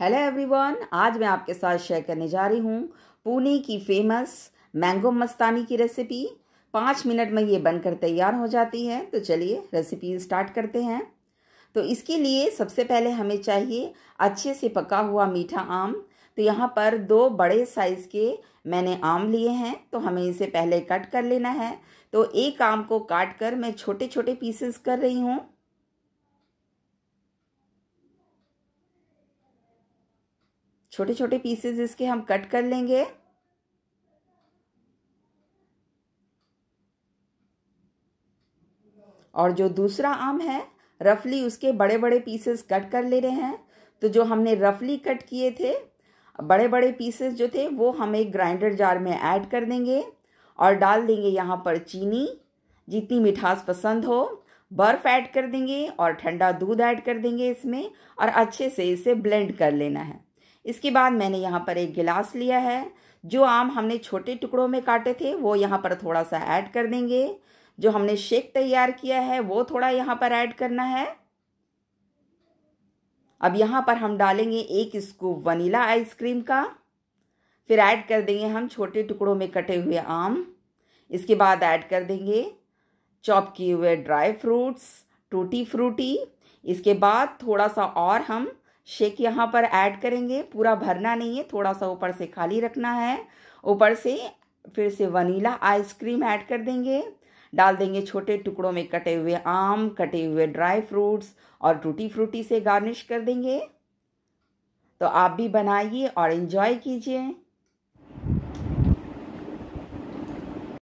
hello everyone आज मैं आपके साथ शेयर करने जा रही हूँ पुणे की फेमस मैंगो मस्तानी की रेसिपी पाँच मिनट में ये बनकर तैयार हो जाती है तो चलिए रेसिपी स्टार्ट करते हैं तो इसके लिए सबसे पहले हमें चाहिए अच्छे से पका हुआ मीठा आम तो यहाँ पर दो बड़े साइज़ के मैंने आम लिए हैं तो हमें इसे पहले कट कर लेना है तो एक आम को काट कर मैं छोटे छोटे पीसेस कर रही हूँ छोटे छोटे पीसेस इसके हम कट कर लेंगे और जो दूसरा आम है रफली उसके बड़े बड़े पीसेस कट कर ले रहे हैं तो जो हमने रफली कट किए थे बड़े बड़े पीसेस जो थे वो हम एक ग्राइंडर जार में ऐड कर देंगे और डाल देंगे यहाँ पर चीनी जितनी मिठास पसंद हो बर्फ़ ऐड कर देंगे और ठंडा दूध ऐड कर देंगे इसमें और अच्छे से इसे ब्लेंड कर लेना है इसके बाद मैंने यहाँ पर एक गिलास लिया है जो आम हमने छोटे टुकड़ों में काटे थे वो यहाँ पर थोड़ा सा ऐड कर देंगे जो हमने शेक तैयार किया है वो थोड़ा यहाँ पर ऐड करना है अब यहाँ पर हम डालेंगे एक स्कूप वनीला आइसक्रीम का फिर ऐड कर देंगे हम छोटे टुकड़ों में कटे हुए आम इसके बाद ऐड कर देंगे चॉप किए हुए ड्राई फ्रूट्स टूटी फ्रूटी इसके बाद थोड़ा सा और हम शेक यहाँ पर ऐड करेंगे पूरा भरना नहीं है थोड़ा सा ऊपर से खाली रखना है ऊपर से फिर से वनीला आइसक्रीम ऐड कर देंगे डाल देंगे छोटे टुकड़ों में कटे हुए आम कटे हुए ड्राई फ्रूट्स और टूटी फ्रूटी से गार्निश कर देंगे तो आप भी बनाइए और इन्जॉय कीजिए